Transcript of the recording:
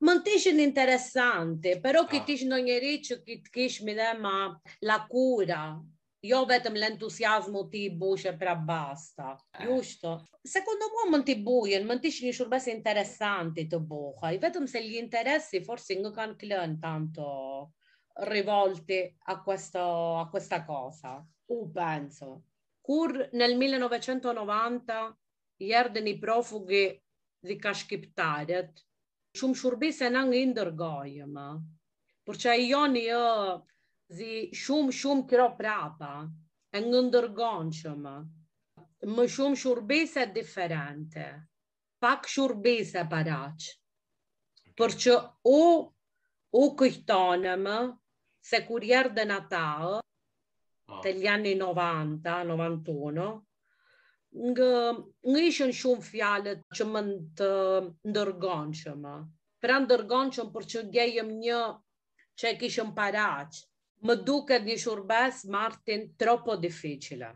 Montation interesante, pero këtish në njëri që këtë kish mi dà la cura. Io vetëm l'entusiasmo ti buce per pra basta, jushto. Eh. Secondo me non t'i bujen, mund t'ish një shurbes interessanti të buhaj, vetëm se gli interessi forse non kanë klën tanto rivolti a, questo, a questa cosa. U penso. Kur nel 1990 gli erdeni profughi di Kashkiptaret shumë shurbise në në ndërgojmë, për që e joni jo zi shumë shumë kjo prapa, e në ndërgojmë që më, më shumë shurbise diferente, pak shurbise paraq, për që u, u kujtonë më, se kur jërë dhe në ta, ah. të ljani 90, 91, nga nga ishën shumë fjalët që më të që më. Pra ndërgonë për që gjejëm një që kishëm paraqë. Më duke një shurbes martin tropo dificile.